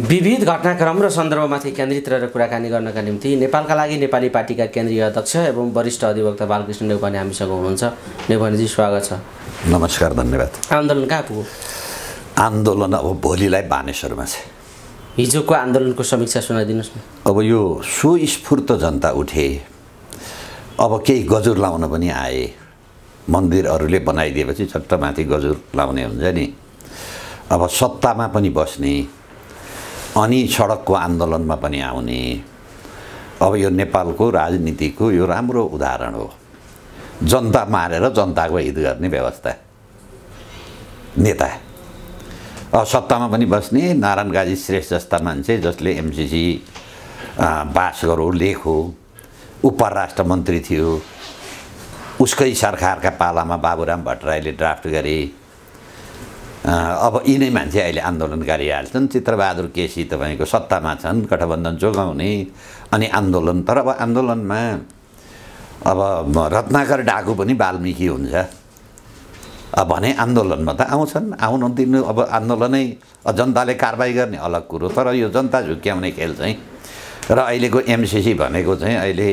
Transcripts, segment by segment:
विविध घटनाक्रम र सन्दर्भमाथि केन्द्रित रहेर कुराकानी गर्नका निम्ति नेपालका लागि नेपाली पार्टीका केन्द्रीय अध्यक्ष एवं वरिष्ठ अधिवक्ता बालकृष्ण नेवानी हामीसँग हुनुहुन्छ नेवानीजी स्वागत छ नमस्कार धन्यवाद आन्दोलन कहाँ पुग्यो आन्दोलन अब भोलिलाई बानेश्वरमा छ हिजोको आन्दोलनको समीक्षा सुनाइदिनुहोस् न अब यो सुस्फूर्त जनता उठे अब केही गजुर लाउन पनि आए मन्दिरहरूले बनाइदिएपछि चट्टमाथि गजुर लाउने हुन्छ नि अब सत्तामा पनि बस्ने अनि सडकको आन्दोलनमा पनि आउने अब यो नेपालको राजनीतिको यो राम्रो उदाहरण हो जनता मारेर जनताको हित गर्ने व्यवस्था नेता अब सत्तामा पनि बस्ने नारायण गाजी श्रेष्ठ जस्ता मान्छे जसले एमसिसी बास गरौँ लेखो उपराष्ट्र मन्त्री थियो उसकै सरकारका पालामा बाबुराम भट्टराईले ड्राफ्ट गरे अब यिनै मान्छे अहिले आन्दोलन गरिहाल्छन् चित्रबहादुर केसी तपाईँको सत्तामा छन् गठबन्धन जोगाउने अनि आन्दोलन तर अब आन्दोलनमा अब रत्नाकर डाकु पनि वाल्मिकी हुन्छ भने आन्दोलनमा त आउँछन् आउन दिनु अब आन्दोलनै जनताले कारवाही गर्ने अलग कुरो तर यो जनता झुक्क्याउने खेल चाहिँ र अहिलेको एमसिसी भनेको चाहिँ अहिले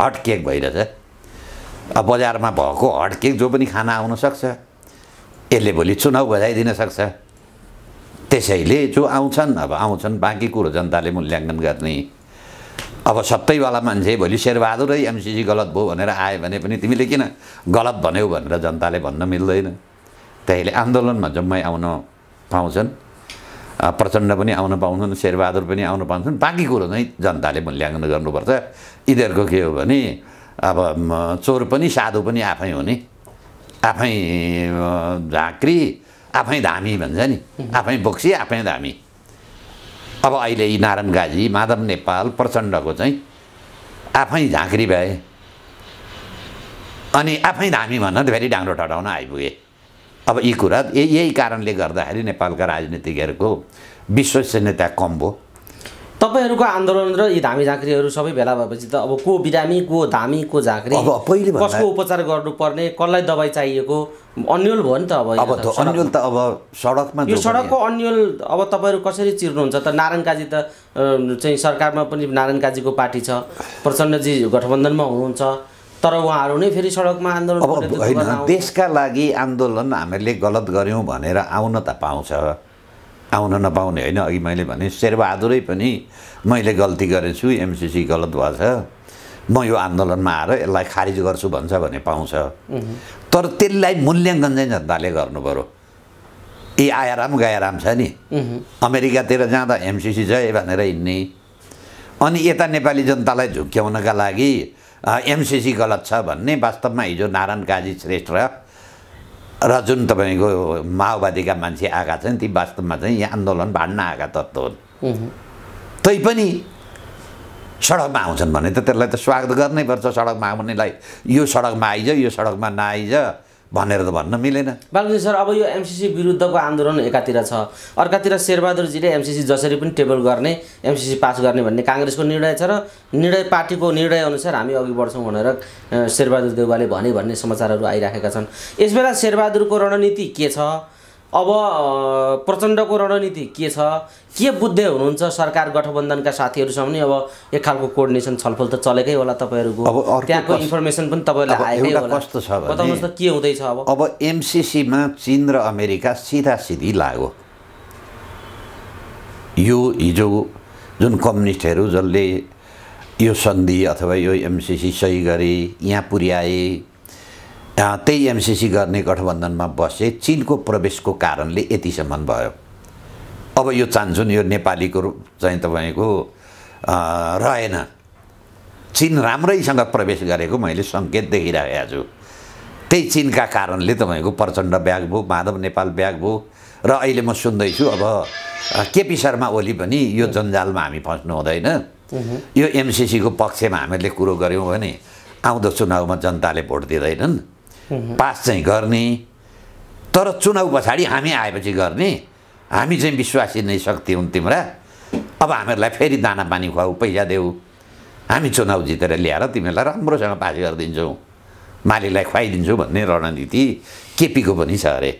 हटकेक भइरहेछ अब बजारमा भएको हट केक जो पनि खाना आउन सक्छ यसले भोलि चुनाव बजाइदिन सक्छ त्यसैले जो आउँछन् अब आउँछन् बाँकी कुरो जनताले मूल्याङ्कन गर्ने अब सबैवाला मान्छे भोलि शेरबहादुरै एमसिसी गलत भयो भनेर आयो भने पनि तिमीले किन गलत भन्यौ भनेर जनताले भन्न मिल्दैन त्यसैले आन्दोलनमा जम्मै आउन पाउँछन् प्रचण्ड पनि आउन पाउँछन् शेरबहादुर पनि आउन पाउँछन् बाँकी कुरो चाहिँ जनताले मूल्याङ्कन गर्नुपर्छ यिनीहरूको के हो भने अब चोर पनि साधु पनि आफै हो नि आफै झाँक्री आफै धामी भन्छ नि आफै बोक्सी आफै धामी अब अहिले यी नारायण गाजी माधव नेपाल प्रचण्डको चाहिँ आफै झाँक्री भए अनि आफै धामी भन्न त फेरि डाङ्रो ठटाउन आइपुगे अब यी कुरा यही कारणले गर्दाखेरि नेपालका राजनीतिज्ञहरूको विश्वसनीयता कम भयो तपाईँहरूको आन्दोलन र यी धामी झाँक्रीहरू सबै भेला भएपछि त अब को बिरामी को धामी को झाँक्री पहिले कसको उपचार गर्नुपर्ने कसलाई दबाई चाहिएको अन्यल भयो नि त अब अब अन्यल त अब सडकमा यो सडकको अन्यल अब तपाईँहरू कसरी चिर्नुहुन्छ त नारायण काजी त चाहिँ सरकारमा पनि नारायण काजीको पार्टी छ प्रचण्डजी गठबन्धनमा हुनुहुन्छ तर उहाँहरू नै फेरि सडकमा आन्दोलन होइन देशका लागि आन्दोलन हामीले गलत गऱ्यौँ भनेर आउन त पाउँछ आउन नपाउने होइन अघि मैले भने शेरबहादुरै पनि मैले गल्ती गरेछु एमसिसी गलत भएछ म यो आन्दोलनमा आएर यसलाई खारिज गर्छु भन्छ भने पाउँछ तर त्यसलाई मूल्याङ्कन चाहिँ जनताले गर्नु पऱ्यो ए आयाराम गायाराम छ नि अमेरिकातिर जाँदा एमसिसी छ भनेर हिँड्ने अनि यता नेपाली जनतालाई झुक्क्याउनका लागि एमसिसी गलत छ भन्ने वास्तवमा हिजो नारायण काजी श्रेष्ठ र र जुन तपाईँको माओवादीका मान्छे आएका छन् ती वास्तवमा चाहिँ यहाँ आन्दोलन भान्न आएका तत्त्व हुन् तैपनि सडकमा आउँछन् भने त त्यसलाई त स्वागत गर्नै पर्छ सडकमा आउनेलाई यो सडकमा आइज यो सडकमा नआइज भनेर त भन्न मिलेन बालकृष्ण सर अब यो एमसिसी विरुद्धको आन्दोलन एकातिर छ अर्कातिर शेरबहादुरजीले एमसिसी जसरी पनि टेबल गर्ने एमसिसी पास गर्ने भन्ने काङ्ग्रेसको निर्णय छ र निर्णय पार्टीको निर्णयअनुसार हामी अघि बढ्छौँ भनेर शेरबहादुर देउवाले भने भन्ने समाचारहरू आइराखेका छन् यसबेला शेरबहादुरको रणनीति के छ अब प्रचण्डको रणनीति के छ के बुझ्दै हुनुहुन्छ सरकार गठबन्धनका साथीहरूसँग पनि अब एक खालको कोर्डिनेसन छलफल त चलेकै होला तपाईँहरूको अब त्यहाँको इन्फर्मेसन पनि तपाईँहरूलाई कस्तो छ बताउनुहोस् त के हुँदैछ अब अब एमसिसीमा चिन र अमेरिका सिधा सिधी लाग्यो यो हिजो जुन कम्युनिस्टहरू जसले यो सन्धि अथवा यो एमसिसी सही गरे यहाँ पुर्याए त्यही एमसिसी गर्ने गठबन्धनमा बसे चिनको प्रवेशको कारणले यतिसम्म भयो अब यो चान्सुन यो नेपालीको चाहिँ तपाईँको रहेन चिन राम्रैसँग प्रवेश गरेको मैले सङ्केत देखिरहेको छु त्यही चिनका कारणले तपाईँको प्रचण्ड ब्याग भयो माधव नेपाल ब्याग भयो र अहिले म सुन्दैछु अब केपी शर्मा ओली पनि यो जन्जालमा हामी फस्नु हुँदैन यो एमसिसीको पक्षमा हामीले कुरो गऱ्यौँ भने आउँदो चुनावमा जनताले भोट दिँदैनन् पास चाहिँ गर्ने तर चुनाउ पछाडि हामी आएपछि गर्ने हामी चाहिँ विश्वासी नै शक्ति हुन् तिम्रा अब हामीहरूलाई फेरि दाना पानी खुवाऊ पैसा देऊ हामी चुनाउ जितेर ल्याएर तिमीहरूलाई राम्रोसँग पास गरिदिन्छौँ मालिकलाई खुवाइदिन्छौँ भन्ने रणनीति केपीको पनि छ अरे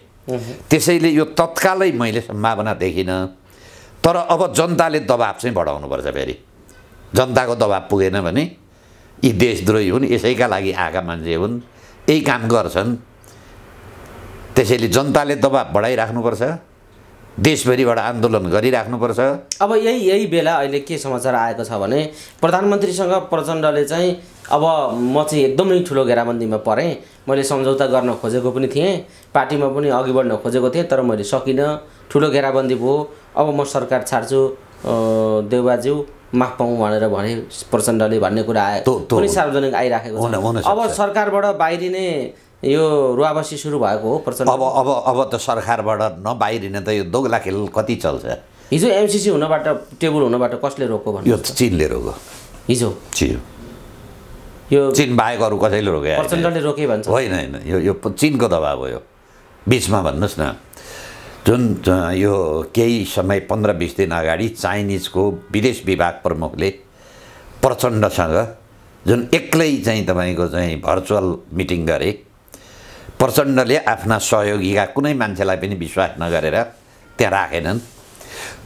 त्यसैले यो तत्कालै मैले सम्भावना देखिनँ तर अब जनताले दबाब चाहिँ बढाउनुपर्छ फेरि जनताको दबाब पुगेन भने यी देशद्रोही हुन् यसैका लागि आएका मान्छे हुन् यही काम गर्छन् त्यसैले जनताले दबाब बढाइराख्नुपर्छ देशभरिबाट आन्दोलन गरिराख्नुपर्छ अब यही यही बेला अहिले के समाचार आएको छ भने प्रधानमन्त्रीसँग प्रचण्डले चाहिँ अब म चाहिँ एकदमै ठुलो घेराबन्दीमा परेँ मैले सम्झौता गर्न खोजेको पनि थिएँ पार्टीमा पनि अघि बढ्न खोजेको थिएँ तर मैले सकिनँ ठुलो घेराबन्दी भयो अब म सरकार छाड्छु देउबाज्यू माफ पाउँ भनेर भने प्रचण्डले भन्ने कुरा आयो पनि सार्वजनिक आइराखेको छ अब सरकारबाट बाहिरिने यो रुवावासी सुरु भएको हो प्रचण्ड अब अब अब त सरकारबाट नबाहिरिने त यो दोगला खेल कति चल्छ हिजो एमसिसी हुनबाट टेबल हुनबाट कसले रोक्यो भन्नु यो चिनले रोक्यो हिजो चिन यो चिन बाहेक अरू कसैले रोक्यो प्रचण्डले रोके भन्छ होइन होइन यो यो चिनको दबाब हो यो बिचमा भन्नुहोस् न जुन यो केही समय पन्ध्र बिस दिन अगाडि चाइनिजको विदेश विभाग प्रमुखले प्रचण्डसँग जुन एक्लै चाहिँ तपाईँको चाहिँ भर्चुअल मिटिङ गरे प्रचण्डले आफ्ना सहयोगीका कुनै मान्छेलाई पनि विश्वास नगरेर त्यहाँ राखेनन्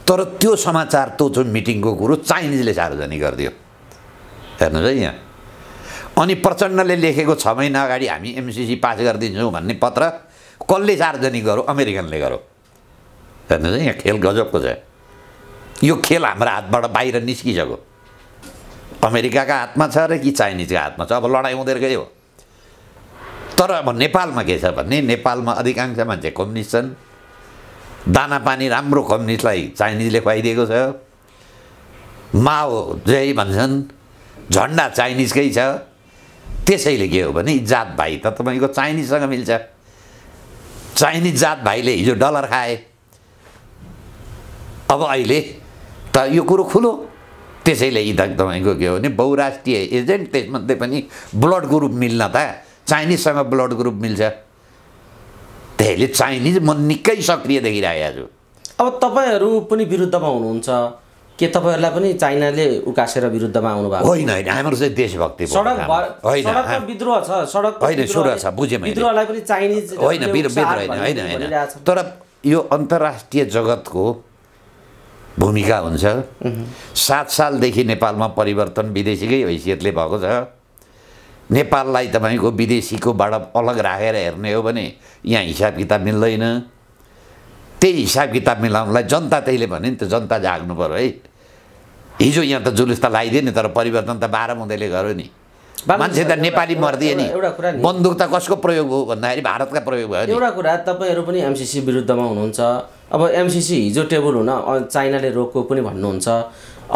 तर त्यो समाचार त्यो जुन मिटिङको कुरो चाइनिजले सार्वजनिक गरिदियो हेर्नुहोस् है यहाँ अनि प्रचण्डले लेखेको छ महिना अगाडि हामी एमसिसी पास गरिदिन्छौँ भन्ने पत्र कसले सार्वजनिक गरौँ अमेरिकनले गरौँ हेर्नुहोस् है यहाँ खेल गजबको छ यो खेल हाम्रो हातबाट बाहिर निस्किसक्यो अमेरिकाको हातमा छ र कि चाइनिजका हातमा छ अब लडाइँ हुँदै हो तर अब नेपालमा के छ भने नेपालमा अधिकांश मान्छे कम्युनिस्ट छन् दाना पानी राम्रो कम्युनिस्टलाई चाइनिजले खुवाइदिएको छ माओ जे भन्छन् झन्डा चाइनिजकै छ त्यसैले के हो भने जात भाइ त तपाईँको चाइनिजसँग मिल्छ चाइनिज जात भाइले हिजो डलर खाए अब अहिले त यो कुरो खुलो त्यसैले इदक तपाईँको के हो भने बहुराष्ट्रिय एजेन्ट त्यसमध्ये पनि ब्लड ग्रुप मिल्न त चाइनिजसँग ब्लड ग्रुप मिल्छ त्यसैले चाइनिज म निकै सक्रिय देखिरहेको छु अब तपाईँहरू पनि विरुद्धमा हुनुहुन्छ के तपाईँहरूलाई पनि चाइनाले उकासेर विरुद्धमा आउनुभएको होइन होइन हाम्रो चाहिँ देशभक्ति सडक होइन विद्रोह छ सडक होइन छ बुझेँ विद्रोहलाई पनि चाइनिज होइन होइन होइन तर यो अन्तर्राष्ट्रिय जगतको भूमिका हुन्छ सात सालदेखि नेपालमा परिवर्तन विदेशीकै हैसियतले भएको छ नेपाललाई तपाईँको विदेशीकोबाट अलग राखेर हेर्ने हो भने यहाँ हिसाब किताब मिल्दैन त्यही हिसाब किताब मिलाउनलाई जनता त्यसले भने नि त जनता जाग्नु पऱ्यो है हिजो यहाँ त जुलुस त लगाइदियो नि तर परिवर्तन त बाह्र हुँदैले गर्यो नि मान्छे त नेपाली मर्दिए नि बन्दुक त कसको प्रयोग हो भन्दाखेरि भारतका प्रयोग भयो एउटा कुरा तपाईँहरू पनि एमसिसी विरुद्धमा हुनुहुन्छ अब एमसिसी हिजो टेबल हुन चाइनाले रोकको पनि भन्नुहुन्छ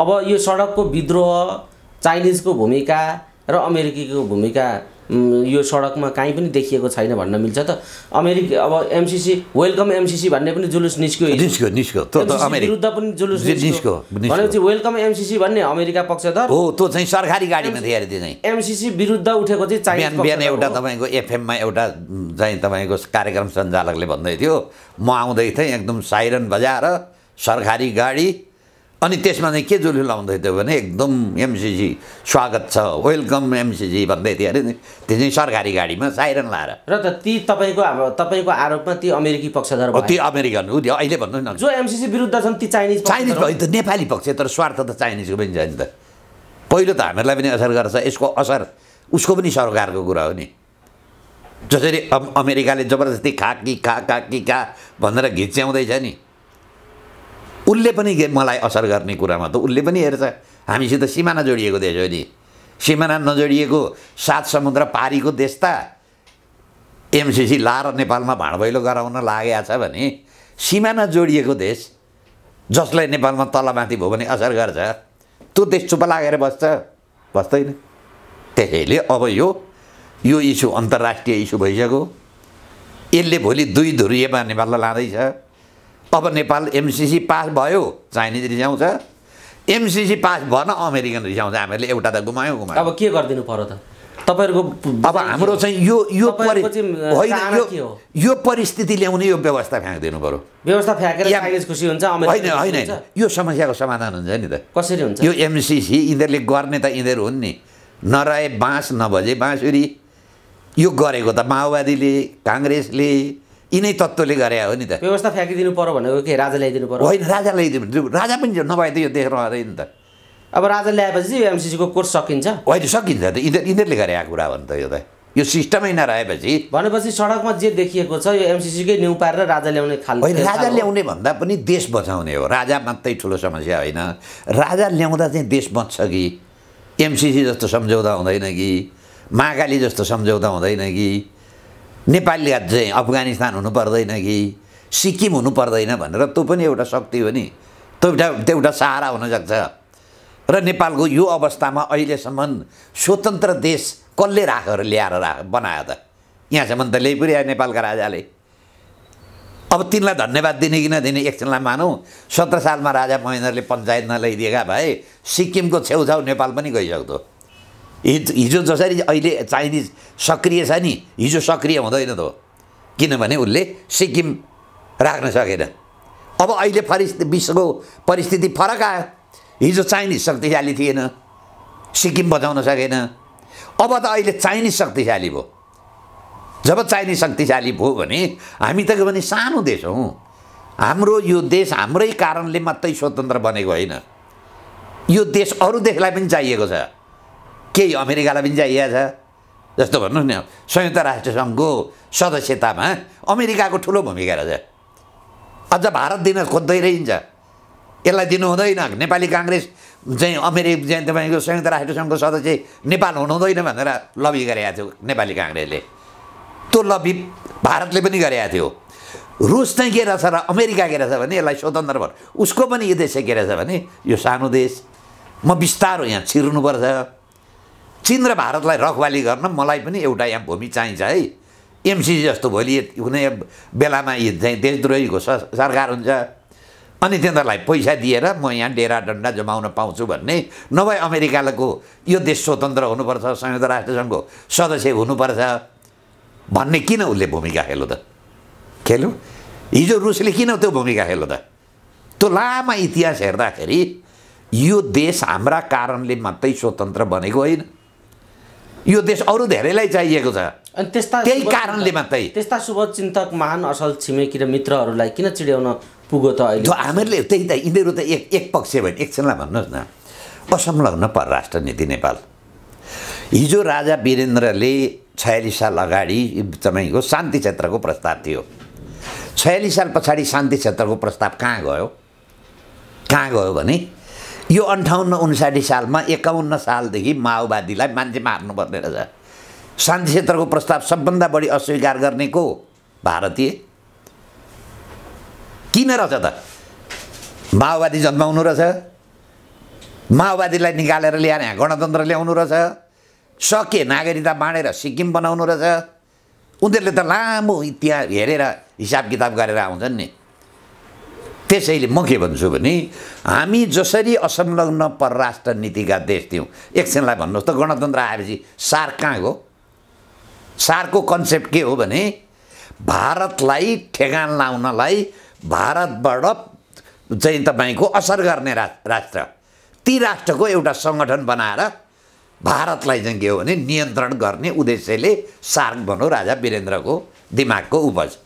अब यो सडकको विद्रोह चाइनिजको भूमिका र अमेरिकीको भूमिका यो सडकमा काहीँ पनि देखिएको छैन भन्न मिल्छ त अमेरिका अब एमसिसी वेलकम एमसिसी भन्ने पनि जुलुस निस्क्यो निस्क्यो निस्क्यो विरुद्ध पनि जुलुस निस्क्यो भनेपछि वेलकम एमसिसी भन्ने अमेरिका पक्ष त हो त्यो चाहिँ सरकारी गाडीमा थियो अरे त्यो चाहिँ एमसिसी विरुद्ध उठेको चाहिँ बिहान बिहान एउटा तपाईँको एफएममा एउटा चाहिँ तपाईँको कार्यक्रम सञ्चालकले भन्दै थियो म आउँदै थिएँ एकदम साइरन बजाएर सरकारी गाडी अनि त्यसमा चाहिँ के जोली लाउँदै थियो भने एकदम एमसिसी स्वागत छ वेलकम एमसिसी भन्दै थियो अरे नि त्यो चाहिँ सरकारी गाडीमा साइरन लाएर र त ती तपाईँको अब तपाईँको आरोपमा ती अमेरिकी पक्षधर ती अमेरिकन हो त्यो अहिले भन्नु न जो एमसिसी विरुद्ध छन् ती चाइनिज चाइनिज भयो त नेपाली पक्ष तर स्वार्थ त चाइनिजको पनि छ नि त पहिलो त हामीहरूलाई पनि असर गर्छ यसको असर उसको पनि सरकारको कुरा हो नि जसरी अमेरिकाले जबरजस्ती खा कि खा खा कि खा भनेर घिच्याउँदैछ नि उसले पनि मलाई असर गर्ने कुरामा त उसले पनि हेर्छ हामीसित सिमाना जोडिएको देश हो नि सिमाना नजोडिएको सात समुद्र पारीको देश त एमसिसी लाएर नेपालमा भाँडभैलो गराउन लागेको छ भने सिमाना जोडिएको देश जसलाई नेपालमा तलमाथि भयो भने असर गर्छ त्यो देश चुप लागेर बस्छ बस्दैन त्यसैले अब यो यो इस्यु अन्तर्राष्ट्रिय इस्यु भइसक्यो यसले भोलि दुई धुरीमा नेपाललाई लाँदैछ अब नेपाल एमसिसी पास भयो चाइनिज रिसाउँछ एमसिसी पास भएन अमेरिकन रिसाउँछ हामीहरूले एउटा त गुमायौँ गुमायो अब के गरिदिनु पर्यो त तपाईँहरूको अब हाम्रो चाहिँ यो यो होइन यो परिस्थिति ल्याउने यो व्यवस्था फ्याँकिदिनु पऱ्यो व्यवस्था फ्याँकेर खुसी हुन्छ होइन होइन यो समस्याको समाधान हुन्छ नि त कसरी हुन्छ यो एमसिसी यिनीहरूले गर्ने त यिनीहरू हुन् नि नरहे बाँस नभजे बाँसुरी यो गरेको त माओवादीले काङ्ग्रेसले यिनै तत्त्वले गरे हो नि त व्यवस्था फ्याँकिदिनु पर्यो भनेको के राजा ल्याइदिनु पर्यो होइन राजा ल्याइदिनु राजा पनि नभए त यो देश रहँदैन नि त अब राजा ल्याएपछि एमसिसीको कोर्स सकिन्छ होइन सकिन्छ त यिनीहरू यिनीहरूले आएको कुरा हो नि त यो त यो सिस्टमै नरहेपछि भनेपछि सडकमा जे देखिएको छ यो एमसिसीकै न्यु पारेर राजा ल्याउने खालको होइन राजा ल्याउने भन्दा पनि देश बचाउने हो राजा मात्रै ठुलो समस्या होइन राजा ल्याउँदा चाहिँ देश बच्छ कि एमसिसी जस्तो सम्झौता हुँदैन कि महाकाली जस्तो सम्झौता हुँदैन कि आज चाहिँ अफगानिस्तान हुनु पर्दैन कि सिक्किम हुनु पर्दैन भनेर त्यो पनि एउटा शक्ति हो नि त्यो एउटा त्यो एउटा सहारा हुनसक्छ र नेपालको यो अवस्थामा अहिलेसम्म स्वतन्त्र देश कसले राखेर ल्याएर राख बनायो त यहाँसम्म त ल्याइ नेपालका राजाले अब तिनलाई धन्यवाद दिने कि नदिने एकछिनलाई मानौँ सत्र सालमा राजा महेन्द्रले पञ्चायत नल्याइदिएका भए सिक्किमको छेउछाउ नेपाल पनि गइसक्दो हिज हिजो जसरी अहिले चाइनिज सक्रिय छ नि हिजो सक्रिय हुँदैन त हो किनभने उसले सिक्किम राख्न सकेन अब अहिले परिस्थिति विश्वको परिस्थिति फरक आयो हिजो चाइनिज शक्तिशाली थिएन सिक्किम बचाउन सकेन अब त अहिले चाइनिज शक्तिशाली भयो जब चाइनिज शक्तिशाली भयो भने हामी त के भने सानो देश हौ हाम्रो यो देश हाम्रै कारणले मात्रै स्वतन्त्र बनेको होइन यो देश अरू देशलाई पनि चाहिएको छ केही अमेरिकालाई पनि चाहिएको छ जस्तो भन्नुहोस् न संयुक्त राष्ट्रसङ्घको सदस्यतामा अमेरिकाको ठुलो भूमिका रहेछ अझ भारत दिन खोज्दै रहन्छ यसलाई दिनु हुँदैन नेपाली काङ्ग्रेस चाहिँ अमेरिका चाहिँ तपाईँको संयुक्त राष्ट्रसङ्घको सदस्य नेपाल हुनु हुँदैन भनेर लबी गरेका थियो नेपाली काङ्ग्रेसले त्यो लबी भारतले पनि गरेका थियो रुस चाहिँ के रहेछ र अमेरिका के रहेछ भने यसलाई स्वतन्त्र भयो उसको पनि उद्देश्य के रहेछ भने यो सानो देश म बिस्तारो यहाँ छिर्नुपर्छ चिन र भारतलाई रखवाली गर्न मलाई पनि एउटा यहाँ भूमि चाहिन्छ है एमसिसी जस्तो भोलि कुनै बेलामा यी चाहिँ देशद्रोहीको सरकार हुन्छ अनि तिनीहरूलाई पैसा दिएर म यहाँ डेरा डन्डा जमाउन पाउँछु भन्ने नभए अमेरिकाको यो देश स्वतन्त्र हुनुपर्छ संयुक्त राष्ट्रसङ्घको सदस्य हुनुपर्छ भन्ने किन उसले भूमिका खेल्यो त खेल्यो हिजो रुसले किन त्यो भूमिका खेल्यो त त्यो लामा इतिहास हेर्दाखेरि यो देश हाम्रा कारणले मात्रै स्वतन्त्र बनेको होइन यो देश अरू धेरैलाई चाहिएको छ अनि त्यस्ता त्यही कारणले मात्रै त्यस्ता शुभचिन्तक महान असल छिमेकी र मित्रहरूलाई किन चिड्याउन पुग्यो त अहिले हामीहरूले त्यही त यिनीहरू त एक एक पक्ष भयो एकछिनलाई भन्नुहोस् न असंलग्न परराष्ट्र नीति नेपाल हिजो राजा वीरेन्द्रले छयालिस साल अगाडि तपाईँको शान्ति क्षेत्रको प्रस्ताव थियो छयालिस साल पछाडि शान्ति क्षेत्रको प्रस्ताव कहाँ गयो कहाँ गयो भने यो अन्ठाउन्न उन्साठी सालमा एकाउन्न सालदेखि माओवादीलाई मान्छे मार्नु पर्ने रहेछ शान्ति क्षेत्रको प्रस्ताव सबभन्दा बढी अस्वीकार गर्ने को भारतीय किन रहेछ त माओवादी जन्माउनु रहेछ माओवादीलाई निकालेर ल्याएर यहाँ गणतन्त्र ल्याउनु रहेछ सके नागरिकता बाँडेर सिक्किम बनाउनु रहेछ उनीहरूले त लामो इतिहास हेरेर हिसाब किताब गरेर आउँछन् नि त्यसैले म के भन्छु भने हामी जसरी असंलग्न परराष्ट्र नीतिका देश थियौँ एकछिनलाई भन्नुहोस् त गणतन्त्र आएपछि सार कहाँ हो सारको कन्सेप्ट के हो भने भारतलाई ठेगान लाउनलाई भारतबाट चाहिँ तपाईँको असर गर्ने राष्ट्र ती राष्ट्रको एउटा सङ्गठन बनाएर भारतलाई चाहिँ के हो भने नियन्त्रण गर्ने उद्देश्यले सार्क भनौँ राजा वीरेन्द्रको दिमागको उपज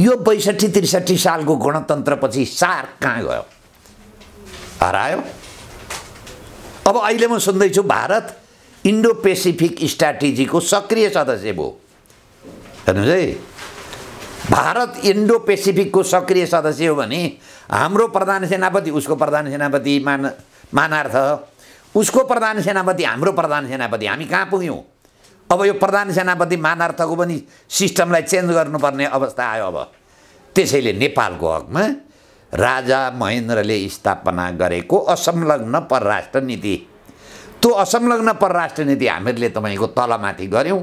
यो बैसठी त्रिसठी सालको गणतन्त्रपछि सार कहाँ गयो हरायो अब अहिले म सुन्दैछु भारत इन्डो पेसिफिक स्ट्राटेजीको सक्रिय सदस्य भयो हेर्नुहोस् है भारत इन्डो पेसिफिकको सक्रिय सदस्य हो भने हाम्रो प्रधान सेनापति उसको प्रधान सेनापति मान मानार्थ उसको प्रधान सेनापति हाम्रो प्रधान सेनापति हामी कहाँ पुग्यौँ अब यो प्रधान सेनापति मानार्थको पनि सिस्टमलाई चेन्ज गर्नुपर्ने अवस्था आयो अब त्यसैले नेपालको हकमा राजा महेन्द्रले स्थापना गरेको असंलग्न परराष्ट्र नीति त्यो असंलग्न परराष्ट्र नीति हामीहरूले तपाईँको तलमाथि गऱ्यौँ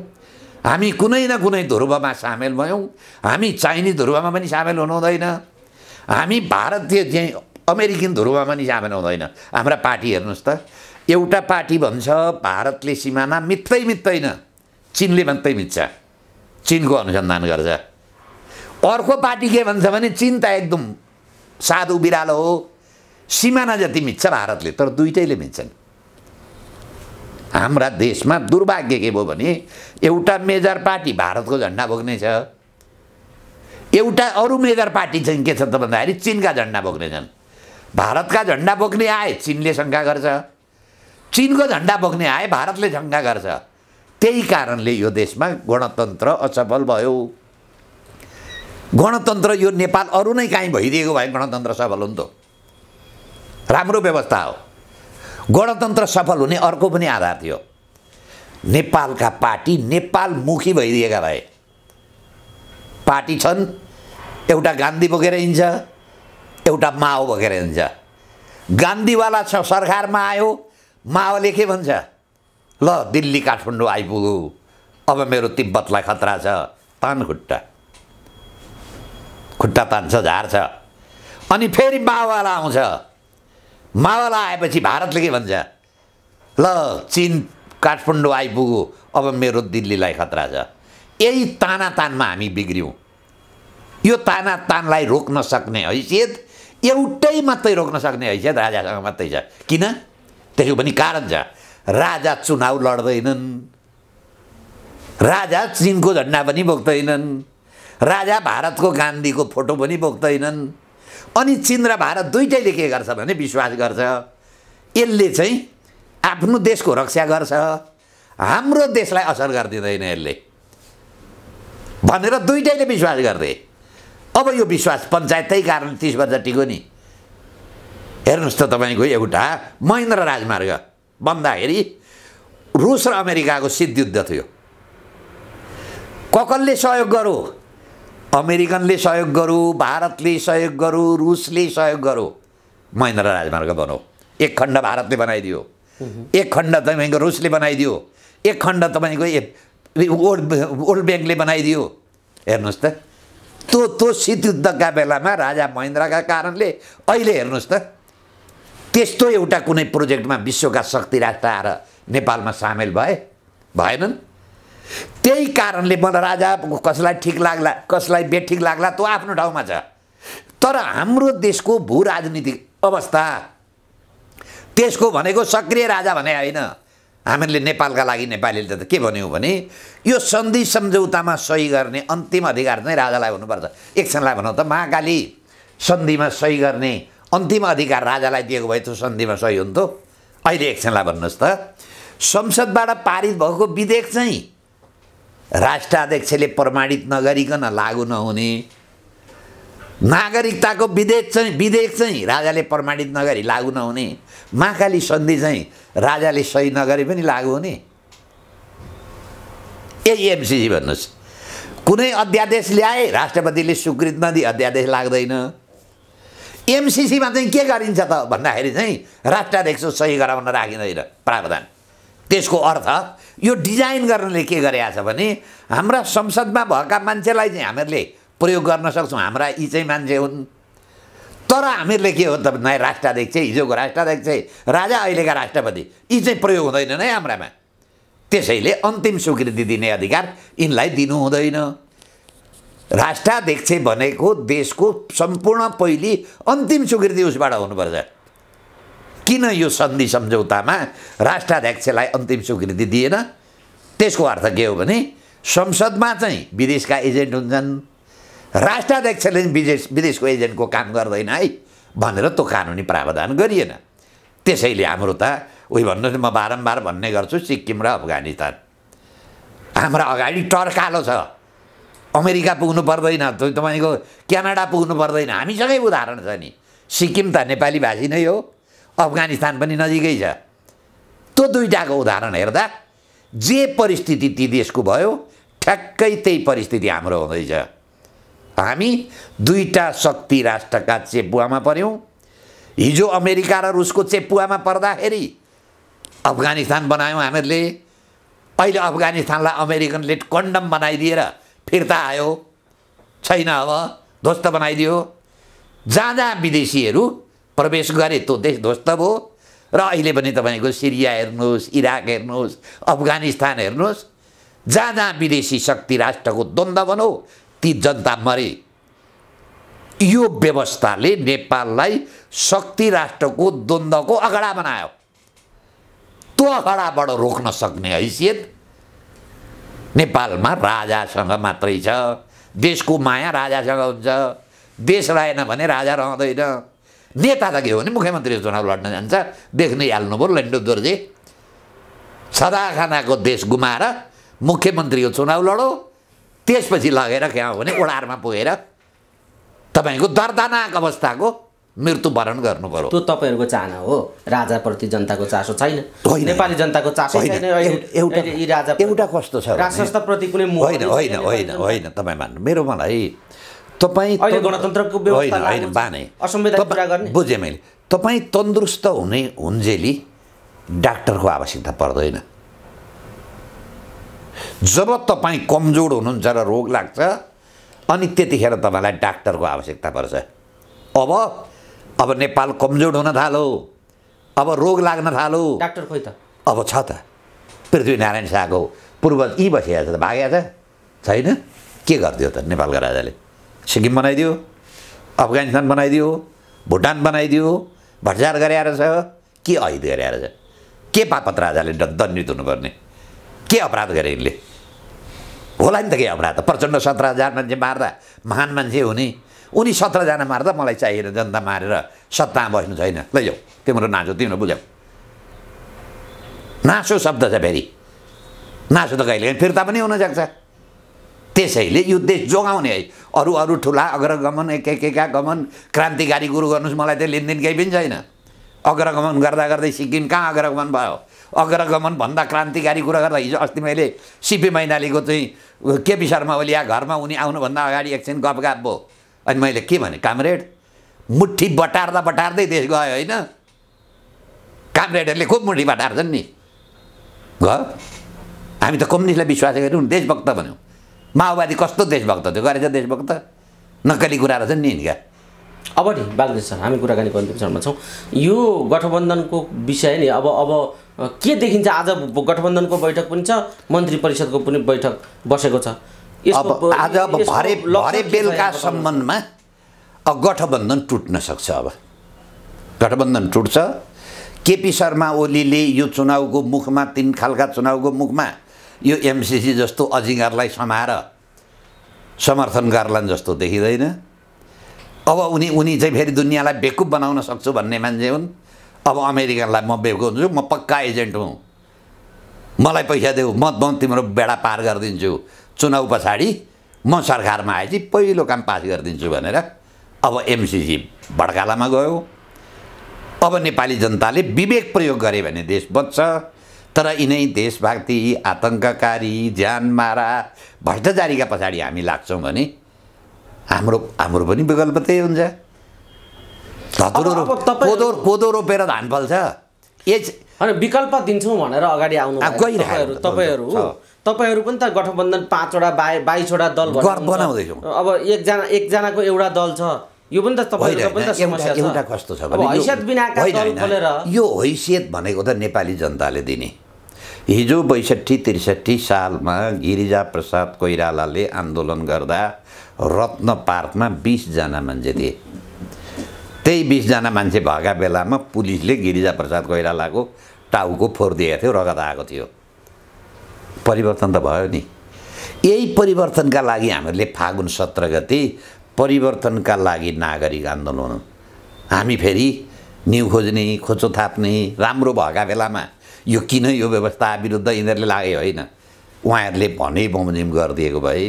हामी कुनै न कुनै ध्रुवमा सामेल भयौँ हामी चाइनिज ध्रुवमा पनि सामेल हुनु हामी भारतीय चाहिँ अमेरिकन ध्रुवमा पनि सामेल हुँदैन हाम्रा पार्टी हेर्नुहोस् त एउटा पार्टी भन्छ भारतले सिमाना मित्तै मित्तैन चिनले मात्रै मिच्छ चिनको अनुसन्धान गर्छ अर्को पार्टी के भन्छ भने चिन त एकदम साधु बिरालो हो सिमाना जति मिच्छ भारतले तर दुइटैले मिच्छन् हाम्रा देशमा दुर्भाग्य के भयो भने एउटा मेजर पार्टी भारतको झन्डा बोक्ने छ एउटा अरू मेजर पार्टी चाहिँ के छ त भन्दाखेरि चिनका झन्डा बोक्ने छन् भारतका झन्डा बोक्ने आए चिनले शङ्का गर्छ चिनको झन्डा बोक्ने आए भारतले शङ्का गर्छ त्यही कारणले यो देशमा गणतन्त्र असफल भयो गणतन्त्र यो नेपाल अरू नै काहीँ भइदिएको भए गणतन्त्र सफल हुन्थ्यो राम्रो व्यवस्था हो गणतन्त्र सफल हुने अर्को पनि आधार थियो नेपालका पार्टी नेपालमुखी भइदिएका भए पार्टी छन् एउटा गान्धी बोकेर हिँड्छ एउटा माओ बोकेर हिँड्छ गान्धीवाला छ सरकारमा आयो माओले के भन्छ ल दिल्ली काठमाडौँ आइपुगु अब मेरो तिब्बतलाई खतरा छ तान खुट्टा खुट्टा तान्छ झार्छ अनि फेरि मावाला आउँछ मावाला आएपछि भारतले के भन्छ ल चिन काठमाडौँ आइपुग्यो अब मेरो दिल्लीलाई खतरा छ यही ताना तानमा हामी बिग्रियौँ यो ताना तानलाई रोक्न सक्ने हैसियत एउटै मात्रै रोक्न सक्ने हैसियत राजासँग मात्रै छ किन त्यसको पनि कारण छ राजा चुनाव लड्दैनन् राजा चिनको झन्डा पनि बोक्दैनन् राजा भारतको गान्धीको फोटो पनि बोक्दैनन् अनि चिन र भारत दुइटैले के गर्छ भने विश्वास गर्छ यसले चाहिँ आफ्नो देशको रक्षा गर्छ हाम्रो देशलाई असर गरिदिँदैन यसले भनेर दुइटैले विश्वास गर्दै अब यो विश्वास पञ्चायतै कारण तिस वर्ष टिको नि हेर्नुहोस् त तपाईँको एउटा महेन्द्र राजमार्ग भन्दाखेरि रुस र अमेरिकाको युद्ध थियो ककलले कसले सहयोग गरौँ अमेरिकनले सहयोग गरौँ भारतले सहयोग गरौँ रुसले सहयोग गरौँ महेन्द्र राजमार्ग बनाऊ एक खण्ड भारतले बनाइदियो एक खण्ड तपाईँको रुसले बनाइदियो एक खण्ड तपाईँको ओल्ड ओल्ड ब्याङ्कले बनाइदियो हेर्नुहोस् त त्यो त्यो युद्धका बेलामा राजा महेन्द्रका कारणले अहिले हेर्नुहोस् त त्यस्तो एउटा कुनै प्रोजेक्टमा विश्वका शक्ति राष्ट्र आएर नेपालमा सामेल भए भएनन् त्यही कारणले मलाई राजा कसलाई ठिक लाग्ला कसलाई बेठिक लाग्ला त्यो आफ्नो ठाउँमा छ तर हाम्रो देशको भू राजनीतिक अवस्था त्यसको भनेको सक्रिय राजा भने होइन हामीले नेपालका लागि नेपालीले त के भन्यो भने यो सन्धि सम्झौतामा सही गर्ने अन्तिम अधिकार चाहिँ राजालाई हुनुपर्छ एकछिनलाई भनौँ त महाकाली सन्धिमा सही गर्ने अन्तिम अधिकार राजालाई दिएको भए त्यो सन्धिमा सही हुन्थ्यो अहिले एकछिनलाई भन्नुहोस् त संसदबाट पारित भएको विधेयक चाहिँ राष्ट्राध्यक्षले प्रमाणित नगरिकन लागु नहुने नागरिकताको विधेयक चाहिँ विधेयक चाहिँ राजाले प्रमाणित नगरी लागु नहुने महाकाली सन्धि चाहिँ राजाले सही नगरे पनि लागु हुने एमसिसी भन्नुहोस् कुनै अध्यादेश ल्याए राष्ट्रपतिले स्वीकृत नदी अध्यादेश लाग्दैन एमसिसीमा चाहिँ के गरिन्छ त भन्दाखेरि चाहिँ राष्ट्राध्यक्ष सही गराउन राखिँदैन प्रावधान त्यसको अर्थ यो डिजाइन गर्नले के गरेका छ भने हाम्रा संसदमा भएका मान्छेलाई चाहिँ हामीहरूले प्रयोग गर्न सक्छौँ हाम्रा यी चाहिँ मान्छे हुन् तर हामीहरूले के हो त नयाँ राष्ट्राध्यक्ष हिजोको राष्ट्राध्यक्ष राजा अहिलेका राष्ट्रपति यी चाहिँ प्रयोग हुँदैन नै हाम्रामा त्यसैले अन्तिम स्वीकृति दिने अधिकार यिनलाई दिनु हुँदैन राष्ट्राध्यक्ष भनेको देशको सम्पूर्ण पहिले अन्तिम स्वीकृति उसबाट हुनुपर्छ किन यो सन्धि सम्झौतामा राष्ट्राध्यक्षलाई अन्तिम स्वीकृति दिएन त्यसको अर्थ के हो भने संसदमा चाहिँ विदेशका एजेन्ट हुन्छन् राष्ट्राध्यक्षले विदेश विदेशको एजेन्टको काम गर्दैन है भनेर त्यो कानुनी प्रावधान गरिएन त्यसैले हाम्रो त उयो भन्नुहोस् म बारम्बार भन्ने गर्छु सिक्किम र अफगानिस्तान हाम्रा अगाडि टर्कालो छ अमेरिका पुग्नु पर्दैन तपाईँको क्यानाडा पुग्नु पर्दैन हामीसँगै उदाहरण छ नि सिक्किम त नेपाली भाषी नै हो अफगानिस्तान पनि नजिकै छ त्यो दुइटाको उदाहरण हेर्दा जे परिस्थिति ती देशको भयो ठ्याक्कै त्यही परिस्थिति हाम्रो हुँदैछ हामी दुईवटा शक्ति राष्ट्रका चेपुवामा पऱ्यौँ हिजो अमेरिका र रुसको चेपुवामा पर्दाखेरि अफगानिस्तान बनायौँ हामीहरूले अहिले अफगानिस्तानलाई अमेरिकनले कन्डम बनाइदिएर फिर्ता आयो छैन अब ध्वस्त बनाइदियो जहाँ जहाँ विदेशीहरू प्रवेश गरे त्यो देश ध्वस्त भयो र अहिले पनि तपाईँको सिरिया हेर्नुहोस् इराक हेर्नुहोस् अफगानिस्तान हेर्नुहोस् जहाँ जहाँ विदेशी शक्ति राष्ट्रको द्वन्द्व बनाऊ ती जनता मरे यो व्यवस्थाले नेपाललाई शक्ति राष्ट्रको द्वन्द्वको अगडा बनायो त्यो अगडाबाट रोक्न सक्ने हैसियत नेपालमा राजासँग मात्रै छ देशको माया राजासँग हुन्छ देश रहेन भने राजा रहँदैन नेता त के हो भने मुख्यमन्त्री चुनाव लड्न जान्छ देख्नै हाल्नुभयो लेन्डो दोर्जे सदाखानाको देश गुमाएर मुख्यमन्त्रीको चुनाव लडो त्यसपछि लगेर के हो भने ओडारमा पुगेर तपाईँको दर्दनाक अवस्थाको मृत्युवरण गर्नु पर्यो त्यो तपाईँहरूको चाहना हो राजाप्रति जनताको चासो छैन नेपाली जनताको चासो छैन एउटा एउटा कस्तो छ राजस्वप्रति कुनै होइन होइन होइन होइन तपाईँ मान्नु मेरो मलाई तपाईँ अहिले गणतन्त्रको होइन होइन बाने असंविधान गर्ने बुझेँ मैले तपाईँ तन्दुरुस्त हुने हुन्जेली डाक्टरको आवश्यकता पर्दैन जब तपाईँ कमजोर हुनुहुन्छ र रोग लाग्छ अनि त्यतिखेर तपाईँलाई डाक्टरको आवश्यकता पर्छ अब अब नेपाल कमजोर हुन थालो अब रोग लाग्न थालो डाक्टर खोइ त अब छ त पृथ्वीनारायण शाहको पूर्वज यी बसिया छ त भाग्या छ छैन के गरिदियो त नेपालका राजाले सिक्किम बनाइदियो अफगानिस्तान बनाइदियो भुटान बनाइदियो भट्टार गराएर छ के अहित गरे छ के पापत राजाले दण्डित हुनुपर्ने के अपराध गरे यिनले होला नि त के अपराध प्रचण्ड सत्र हजार मान्छे मार्दा महान मान्छे हुने उनी सत्रजना मार्दा मलाई चाहिएर जनता मारेर सत्तामा बस्नु छैन लैजाऊ तिम्रो नाचो तिम्रो बुझ्यौ नासो शब्द छ फेरि नासो त कहिले फिर्ता पनि हुनसक्छ त्यसैले यो देश जोगाउने है अरू अरू ठुला अग्रगमन एक एकका गमन क्रान्तिकारी गुरु गर्नुहोस् मलाई त्यो लेनदेन केही पनि छैन अग्रगमन गर्दा गर्दै सिक्किम कहाँ अग्रगमन भयो अग्रगमन भन्दा क्रान्तिकारी कुरा गर्दा हिजो अस्ति मैले सिपी मैनालीको चाहिँ केपी शर्मा ओलिया घरमा उनी आउनुभन्दा अगाडि एकछिन गाफ भयो अनि मैले के भने कामरेड मुठी बटार्दा बटार्दै देश गयो होइन कामरेडहरूले खुब मुठी बटार्छन् नि घ हामी त कम्युनिस्टलाई विश्वास नि देशभक्त भन्यौँ माओवादी कस्तो देशभक्त थियो गरेछ देशभक्त नक्कली कुरा रहेछ नि क्या अब नि बाग्दै सर हामी कुराकानी अन्तिम चरणमा छौँ यो गठबन्धनको विषय नि अब अब के देखिन्छ आज गठबन्धनको बैठक पनि छ मन्त्री परिषदको पनि बैठक बसेको छ अब आज अब भरे भरे बेलुका सम्बन्धमा गठबन्धन टुट्न सक्छ अब गठबन्धन टुट्छ केपी शर्मा ओलीले यो चुनावको मुखमा तिन खालका चुनावको मुखमा यो एमसिसी जस्तो अजिङ्गरलाई समाएर समर्थन गर्लान् जस्तो देखिँदैन अब उनी उनी चाहिँ फेरि दुनियाँलाई बेकुप बनाउन सक्छु भन्ने मान्छे हुन् अब अमेरिकालाई म बेकुप हुन्छु म पक्का एजेन्ट हुँ मलाई पैसा देऊ म म तिम्रो बेडा पार गरिदिन्छु चुनाउ पछाडि म सरकारमा आएपछि पहिलो काम पास गरिदिन्छु भनेर अब एमसिसी बड्कालामा गयो अब नेपाली जनताले विवेक प्रयोग गरे भने देश बच्छ तर यिनै देशभक्ति आतङ्ककारी ज्यानमारा भ्रष्टाचारीका पछाडि हामी लाग्छौँ भने हाम्रो हाम्रो पनि विकल्प त्यही हुन्छ कोदो कोदो रोपेर धान फल्छ ए विकल्प दिन्छौँ भनेर अगाडि आउनु तपाईँहरू तपाईँहरू पनि त गठबन्धन पाँचवटा बाई बाइसवटा दल बनाउँदैछौँ अब एकजना एकजनाको एउटा दल छ यो पनि त एउटा कस्तो छ यो हैसियत भनेको त नेपाली जनताले दिने हिजो बैसठी त्रिसठी सालमा गिरिजा प्रसाद कोइरालाले आन्दोलन गर्दा रत्न पार्कमा बिसजना मान्छे थिए त्यही बिसजना मान्छे भएका बेलामा पुलिसले गिरिजा प्रसाद कोइरालाको टाउको फोरिदिएको थियो रगत आएको थियो परिवर्तन त भयो नि यही परिवर्तनका लागि हामीहरूले फागुन सत्र गति परिवर्तनका लागि नागरिक आन्दोलन हामी फेरि न्यु खोज्ने खोचो थाप्ने राम्रो भएका बेलामा यो किन यो व्यवस्था विरुद्ध यिनीहरूले लागे होइन उहाँहरूले भने बमजिम गरिदिएको भए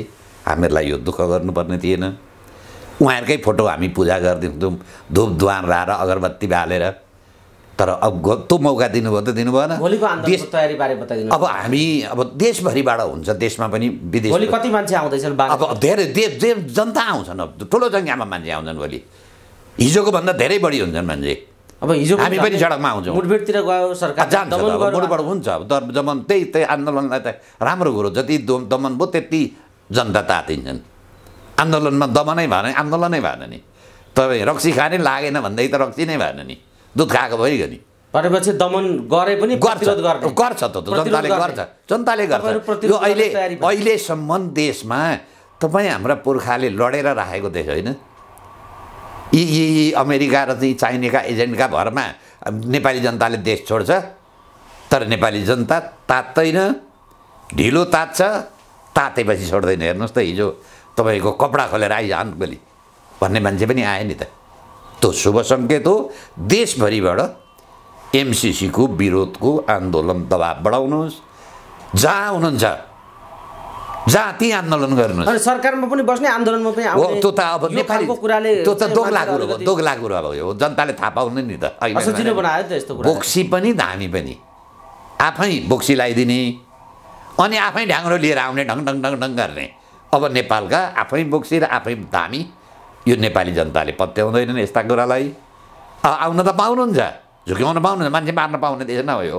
हामीहरूलाई यो दुःख गर्नुपर्ने थिएन उहाँहरूकै फोटो हामी पूजा गरिदिन्थ्यौँ धुप राएर अगरबत्ती बालेर तर अब त्यो मौका दिनुभयो त दिनु भएन अब हामी अब देशभरिबाट हुन्छ देशमा पनि विदेश कति मान्छे आउँदैछन् अब धेरै देश जनता आउँछन् अब ठुलो सङ्ख्यामा मान्छे आउँछन् भोलि हिजोको भन्दा धेरै बढी हुन्छन् मान्छे अब हिजो हामी पनि सडकमा आउँछौँ मुठभेडतिर गयो सरकार जान्छ मुठभेड हुन्छ दमन त्यही त्यही आन्दोलनलाई त राम्रो कुरो जति दमन भयो त्यति जनता तातिन्छन् आन्दोलनमा दमनै भएन आन्दोलनै भएन नि तपाईँ रक्सी खाने लागेन भन्दै त रक्सी नै भएन नि दुध खाएको भयो नि भनेपछि दमन गरे पनि गर्छ गर्छ त जनताले गर्छ जनताले गर्छ यो अहिले अहिलेसम्म देशमा तपाईँ हाम्रा पुर्खाले लडेर राखेको देश होइन यी यी अमेरिका र चाहिँ चाइनाका एजेन्टका भरमा नेपाली जनताले देश छोड्छ तर नेपाली जनता तात्दैन ढिलो तात्छ तातेपछि छोड्दैन हेर्नुहोस् त हिजो तपाईँको कपडा खोलेर आइजान भोलि भन्ने मान्छे पनि आयो नि त त्यो शुभ सङ्केत हो देशभरिबाट एमसिसीको विरोधको आन्दोलन दबाब बढाउनुहोस् जहाँ हुनुहुन्छ जहाँ ती आन्दोलन गर्नु सरकारमा पनि बस्ने आन्दोलनमा पनि हो त्यो त अब नेपालको कुराले त्यो त दोग लागु दोग लागु भयो जनताले थाहा पाउने नि त यस्तो बोक्सी पनि धामी पनि आफै बोक्सी लगाइदिने अनि आफै ढ्याङ्ग्रो लिएर आउने ढङ ढङ ढङ ढङ गर्ने अब नेपालका आफै बोक्सी र आफै धामी यो नेपाली जनताले पत्याउँदैनन् यस्ता कुरालाई आउन त पाउनुहुन्छ झुक्याउन पाउनुहुन्छ मान्छे मार्न पाउने देश नभयो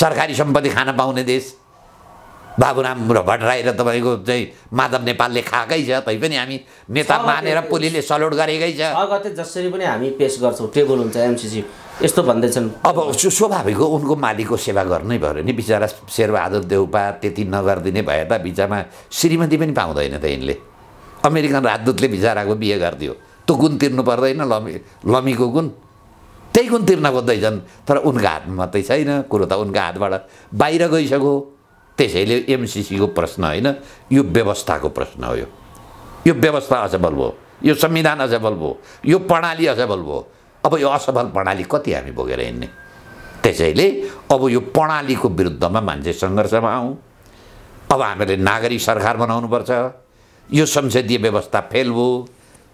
सरकारी सम्पत्ति खान पाउने देश बाबुराम र भट्टराई र तपाईँको चाहिँ माधव नेपालले खाएकै छ पनि हामी नेता मानेर पोलीले सल्युट गरेकै छ जसरी पनि हामी पेस गर्छौँ टेबल हुन्छ एमसिसी यस्तो भन्दैछन् अब स्वाभाविक हो उनको मालिकको सेवा गर्नै भयो नि बिचरा शेरबहादुर देउपा त्यति नगरिदिने भए त बिचमा श्रीमती पनि पाउँदैन त यिनले अमेरिकन राजदूतले भिजाराको बिहे गरिदियो त्यो गुण तिर्नु पर्दैन लमी लमीको गुण त्यही गुण तिर्न खोज्दैछन् तर उनको हातमा मात्रै छैन कुरो त उनका हातबाट बाहिर गइसक्यो त्यसैले एमसिसीको प्रश्न होइन यो व्यवस्थाको प्रश्न हो यो यो व्यवस्था असफल भयो यो संविधान असफल भयो यो प्रणाली असफल भयो अब यो असफल प्रणाली कति हामी बोकेर हिँड्ने त्यसैले अब यो प्रणालीको विरुद्धमा मान्छे सङ्घर्षमा आउँ अब हामीले नागरिक सरकार बनाउनुपर्छ यो संसदीय व्यवस्था फेल भयो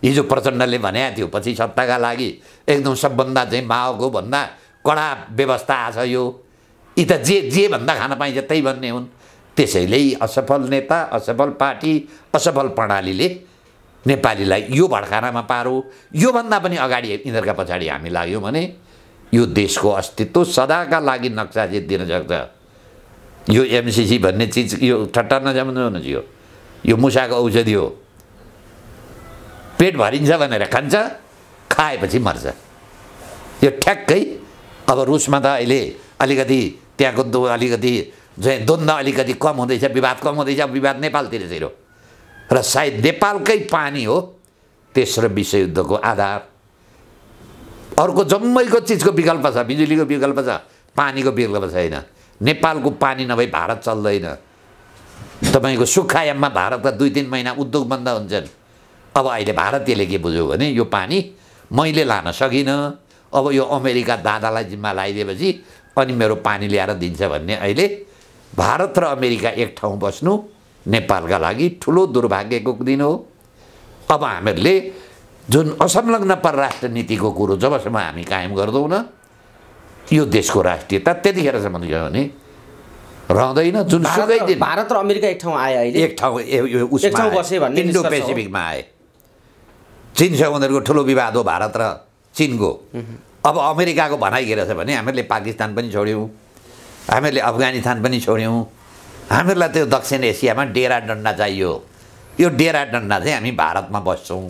हिजो प्रचण्डले भने थियो पछि सत्ताका लागि एकदम सबभन्दा चाहिँ माओको भन्दा कडा व्यवस्था आछ यो यी त जे जे भन्दा खान पाइन्छ त्यही भन्ने हुन् त्यसैले असफल नेता असफल पार्टी असफल प्रणालीले नेपालीलाई यो भडखानामा पारो योभन्दा पनि अगाडि यिनीहरूका पछाडि हामी लाग्यौँ भने यो देशको अस्तित्व सदाका लागि नक्सा जित दिन सक्छ यो एमसिसी भन्ने चिज यो ठट्टा नजाम्नु यो यो मुसाको औषधि हो पेट भरिन्छ भनेर खान्छ खाएपछि मर्छ यो ठ्याक्कै अब रुसमा त अहिले अलिकति त्यहाँको दो अलिकति द्वन्द अलिकति कम हुँदैछ विवाद कम हुँदैछ विवाद नेपालतिरतिर र सायद नेपालकै पानी हो तेस्रो विश्वयुद्धको आधार अर्को जम्मैको चिजको विकल्प छ बिजुलीको विकल्प छ पानीको विकल्प छैन नेपालको पानी नभई भारत चल्दैन तपाईँको सुक्खायाममा भारतका दुई तिन महिना उद्योग बन्द हुन्छन् अब अहिले भारतीयले के बुझ्यो भने यो पानी मैले लान सकिनँ अब यो अमेरिका दादालाई जिम्मा लगाइदिएपछि अनि मेरो पानी ल्याएर दिन्छ भन्ने अहिले भारत र अमेरिका एक ठाउँ बस्नु नेपालका लागि ठुलो दुर्भाग्यको दिन हो अब हामीहरूले जुन असंलग्न परराष्ट्र नीतिको कुरो जबसम्म हामी कायम गर्दैनौँ यो देशको राष्ट्रियता त्यतिखेरसम्म के हो भने रहँदैन जुन भारत र अमेरिका एक ठाउँ आए अहिले एक ठाउँ एक ठाउँ बसे भन्ने इन्डो पेसिफिकमा आए चिनसँग उनीहरूको ठुलो विवाद हो भारत र चिनको अब अमेरिकाको भनाइ के रहेछ भने हामीहरूले पाकिस्तान पनि छोड्यौँ हामीहरूले अफगानिस्तान पनि छोड्यौँ हामीहरूलाई त्यो दक्षिण एसियामा डेरा डन्डा चाहियो यो डेरा डन्डा चाहिँ हामी भारतमा बस्छौँ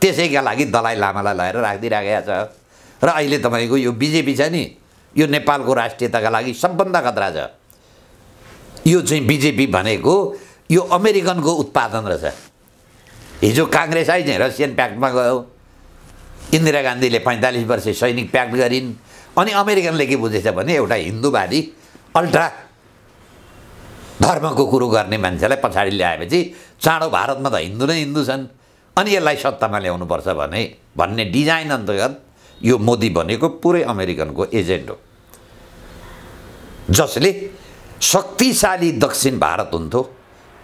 त्यसैका लागि दलाइ लामालाई लगाएर राखिदिइराखेका छ र अहिले तपाईँको यो बिजेपी छ नि यो नेपालको राष्ट्रियताका लागि सबभन्दा खतरा छ यो चाहिँ बिजेपी भनेको यो अमेरिकनको उत्पादन रहेछ हिजो काङ्ग्रेस आइ चाहिँ रसियन प्याक्टमा गयो इन्दिरा गान्धीले पैँतालिस वर्ष सैनिक प्याक्ट गरिन् अनि अमेरिकनले के बुझेछ भने एउटा हिन्दूवादी अल्ट्रा धर्मको कुरो गर्ने मान्छेलाई पछाडि ल्याएपछि चाँडो भारतमा त हिन्दू नै हिन्दू छन् अनि यसलाई सत्तामा ल्याउनुपर्छ भने भन्ने डिजाइन अन्तर्गत यो मोदी भनेको पुरै अमेरिकनको एजेन्ट हो जसले शक्तिशाली दक्षिण भारत हुन्थ्यो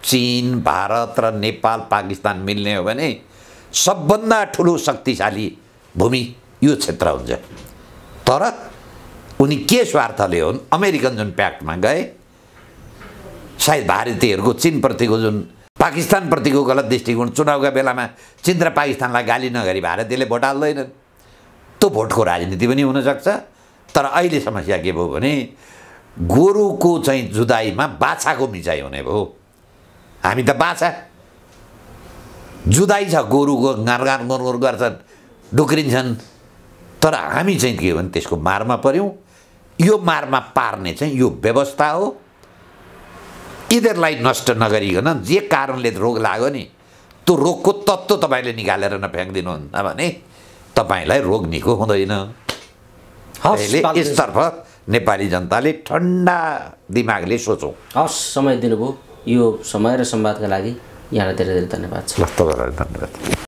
चिन भारत र नेपाल पाकिस्तान मिल्ने हो भने सबभन्दा ठुलो शक्तिशाली भूमि यो क्षेत्र हुन्छ तर उनी के स्वार्थले हुन् अमेरिकन जुन प्याक्टमा गए सायद भारतीयहरूको चिनप्रतिको जुन पाकिस्तानप्रतिको गलत दृष्टिकोण चुनावका बेलामा चिन र पाकिस्तानलाई गाली नगरी भारतीयले भोट हाल्दैनन् त्यो भोटको राजनीति पनि हुनसक्छ तर अहिले समस्या के भयो भने गोरुको चाहिँ जुदाईमा बाछाको मिचाइ हुने भयो हामी त बाछा जुदाई छ गोरुको गारगार गोर गर्छन् डुक्रिन्छन् तर हामी चाहिँ के भने त्यसको मारमा पऱ्यौँ यो मारमा पार्ने चाहिँ यो व्यवस्था हो यिनीहरूलाई नष्ट नगरिकन जे कारणले रोग लाग्यो नि त्यो रोगको तत्त्व तपाईँले निकालेर नफ्याँकिदिनुहुन्छ भने तपाईँलाई रोग निको हुँदैन यसतर्फ नेपाली जनताले ठन्डा दिमागले सोचौँ हस् समय दिनुभयो यो समय र संवादका लागि यहाँलाई धेरै धेरै धन्यवाद छ तपाईँलाई धन्यवाद